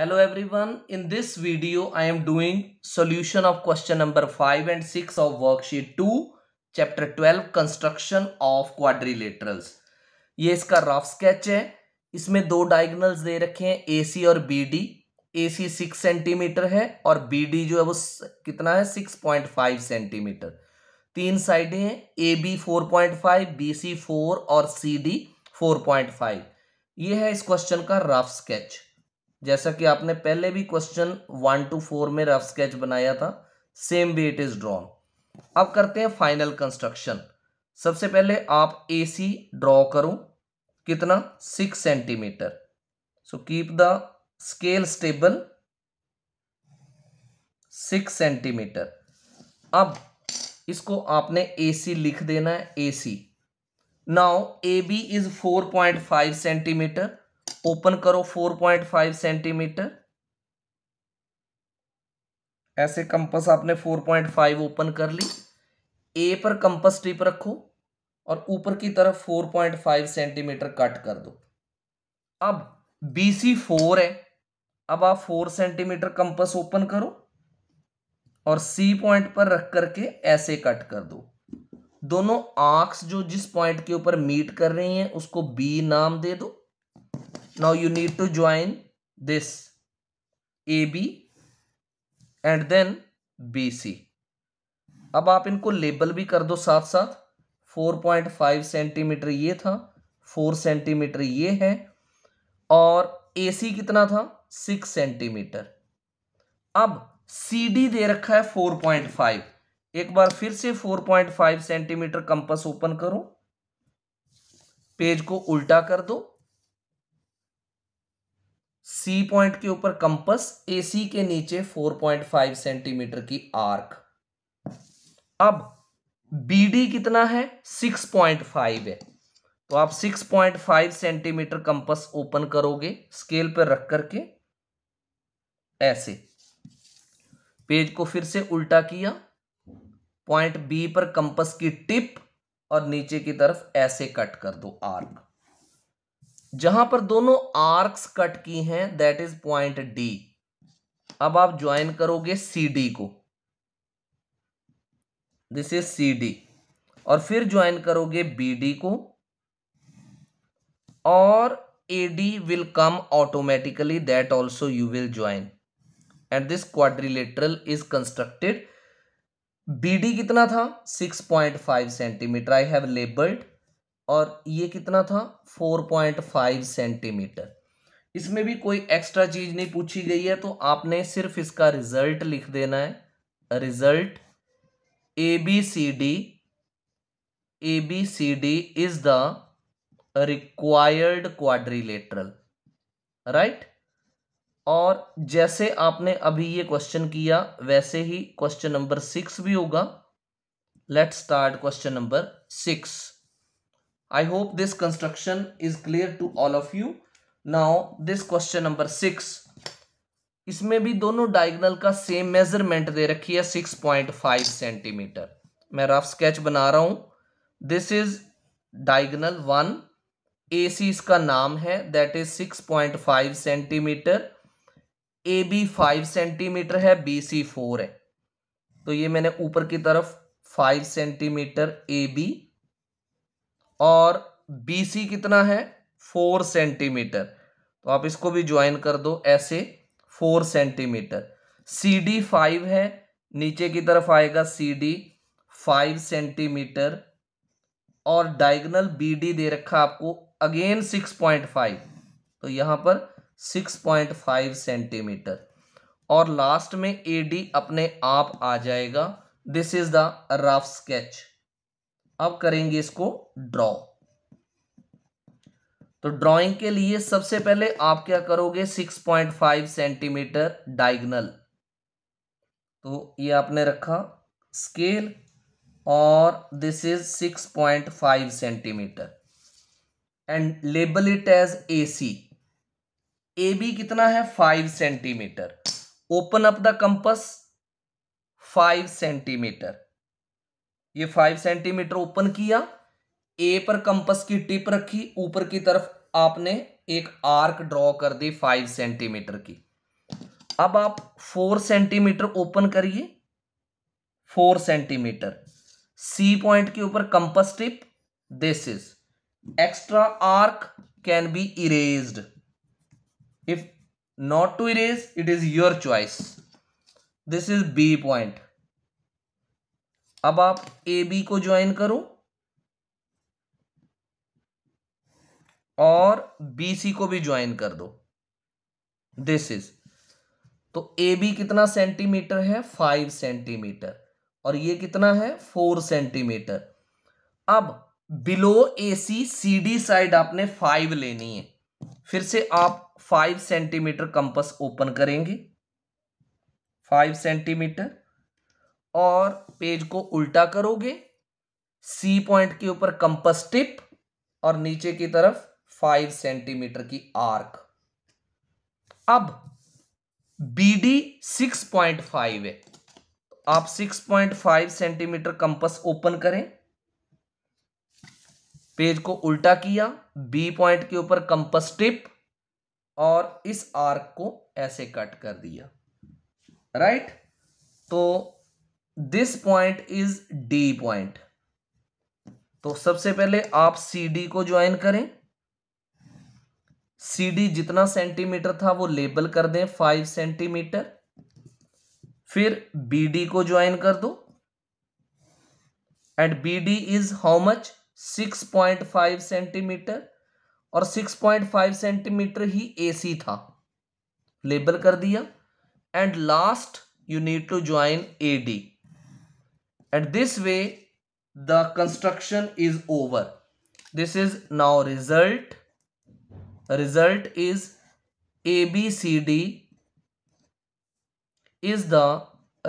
hello everyone in this video i am doing solution of question number 5 and 6 of worksheet 2 chapter 12 construction of quadrilaterals ये इसका rough sketch है इसमें दो diagonals दे रखे हैं AC और BD AC 6 सेंटीमीटर है और BD जो है वो कितना है 6.5 सेंटीमीटर तीन साइडें हैं AB 4.5 BC 4 और CD 4.5 ये है इस क्वेश्चन का रफ स्केच जैसा कि आपने पहले भी क्वेश्चन वन टू फोर में रफ स्केच बनाया था same way it is drawn अब करते हैं फाइनल कंस्ट्रक्शन सबसे पहले आप ए सी ड्रॉ करो कितना six centimetre so keep the scale stable six centimetre अब इसको आपने ए सी लिख देना है A C now A B is four point five centimetre open करो 4.5 सेंटीमीटर ऐसे कंपस आपने 4.5 ओपन कर ली ए पर कंपस टिप रखो और ऊपर की तरफ 4.5 सेंटीमीटर कट कर दो अब बी सी फोर है अब आप फोर सेंटीमीटर कंपस ओपन करो और सी पॉइंट पर रख करके ऐसे कट कर दो दोनों आर्क्स जो जिस पॉइंट के ऊपर मीट कर रही हैं उसको बी नाम दे दो now you need to join this AB and then BC अब आप इनको लेबल भी कर दो साथ साथ 4.5 सेंटीमीटर ये था 4 सेंटीमीटर ये है और AC कितना था 6 सेंटीमीटर अब CD दे रखा है 4.5 एक बार फिर से 4.5 सेंटीमीटर कंपस ओपन करो पेज को उल्टा कर दो सी पॉइंट के ऊपर कंपस एसी के नीचे 4.5 सेंटीमीटर की आर्क अब बीडी कितना है 6.5 है तो आप 6.5 सेंटीमीटर कंपस ओपन करोगे स्केल पर रख करके ऐसे पेज को फिर से उल्टा किया पॉइंट बी पर कंपस की टिप और नीचे की तरफ ऐसे कट कर दो आर्क जहां पर दोनों आर्क्स कट की हैं दैट इज पॉइंट डी अब आप ज्वाइन करोगे सी डी को दिस इज सी डी और फिर ज्वाइन करोगे बी डी को और A D will come automatically that also you will join and this quadrilateral is constructed B D कितना था six point five centimetre I have labelled और ये कितना था 4.5 सेंटीमीटर इसमें भी कोई एक्स्ट्रा चीज नहीं पूछी गई है तो आपने सिर्फ इसका रिजल्ट लिख देना है result A B C D A B C D is the required quadrilateral right और जैसे आपने अभी ये क्वेश्चन किया वैसे ही क्वेश्चन नंबर सिक्स भी होगा let's start question number six I hope this construction is clear to all of you. Now this question number six. इसमें भी दोनों डायगनल का सेम मेजरमेंट दे रखी है सिक्स पॉइंट फाइव सेंटीमीटर मैं रफ स्केच बना रहा हूं this is diagonal one A C इसका नाम है that is six point five centimetre A B five centimetre है बी सी फोर है तो ये मैंने ऊपर की तरफ फाइव सेंटीमीटर ए बी और बी सी कितना है फोर सेंटीमीटर तो आप इसको भी ज्वाइन कर दो ऐसे four centimetre C D five है नीचे की तरफ आएगा सी डी फाइव सेंटीमीटर और डायगनल बी डी दे रखा आपको अगेन सिक्स पॉइंट फाइव तो यहां पर सिक्स पॉइंट फाइव सेंटीमीटर और लास्ट में ए डी अपने आप आ जाएगा this is the rough sketch अब करेंगे इसको ड्रॉ तो ड्राइंग के लिए सबसे पहले आप क्या करोगे 6.5 सेंटीमीटर डाइगनल तो ये आपने रखा स्केल और this is 6.5 centimetre and label it as A C A B कितना है five centimetre open up the compass five centimetre ये फाइव सेंटीमीटर ओपन किया ए पर कंपस की टिप रखी ऊपर की तरफ आपने एक आर्क ड्रॉ कर दी फाइव सेंटीमीटर की अब आप फोर सेंटीमीटर ओपन करिए फोर सेंटीमीटर सी पॉइंट के ऊपर compass tip this is extra arc can be erased if not to erase it is your choice this is B point अब आप A B को join करो और B सी को भी ज्वाइन कर दो दिस इज तो ए बी कितना सेंटीमीटर है फाइव सेंटीमीटर और ये कितना है फोर सेंटीमीटर अब below A C C D side आपने फाइव लेनी है फिर से आप फाइव सेंटीमीटर कंपस ओपन करेंगे फाइव सेंटीमीटर और पेज को उल्टा करोगे सी पॉइंट के ऊपर कंपस टिप और नीचे की तरफ फाइव सेंटीमीटर की आर्क अब B D six point five है आप six point five centimetre compass open करें पेज को उल्टा किया बी पॉइंट के ऊपर कंपस टिप और इस आर्क को ऐसे कट कर दिया राइट तो this point is D point तो सबसे पहले आप सी डी को ज्वाइन करें सी डी जितना सेंटीमीटर था वो लेबल कर दें फाइव सेंटीमीटर फिर बी डी को ज्वाइन कर दो and B D is how much six point five centimetre और सिक्स पॉइंट फाइव सेंटीमीटर ही ए सी था लेबल कर दिया and last you need to join A D and this way the construction is over this is now result result is ABCD is the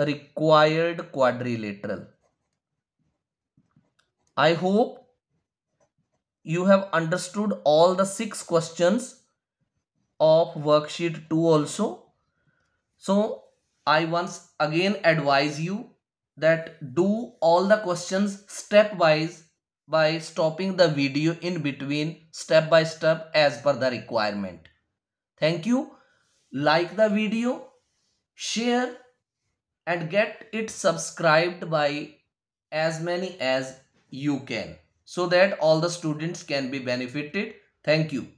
required quadrilateral I hope you have understood all the six questions of worksheet 2 also so I once again advise you that do all the questions stepwise by stopping the video in between step by step as per the requirement. Thank you. Like the video, share and get it subscribed by as many as you can so that all the students can be benefited. Thank you.